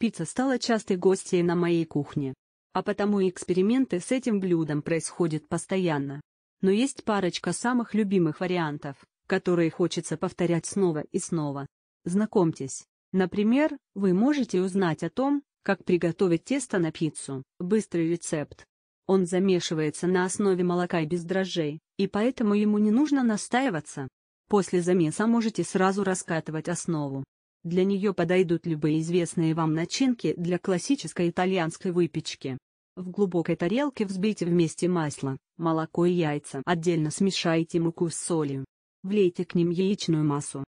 Пицца стала частой гостьей на моей кухне. А потому эксперименты с этим блюдом происходят постоянно. Но есть парочка самых любимых вариантов, которые хочется повторять снова и снова. Знакомьтесь. Например, вы можете узнать о том, как приготовить тесто на пиццу. Быстрый рецепт. Он замешивается на основе молока и без дрожжей, и поэтому ему не нужно настаиваться. После замеса можете сразу раскатывать основу, для нее подойдут любые известные вам начинки для классической итальянской выпечки. В глубокой тарелке взбейте вместе масло, молоко и яйца. Отдельно смешайте муку с солью. Влейте к ним яичную массу.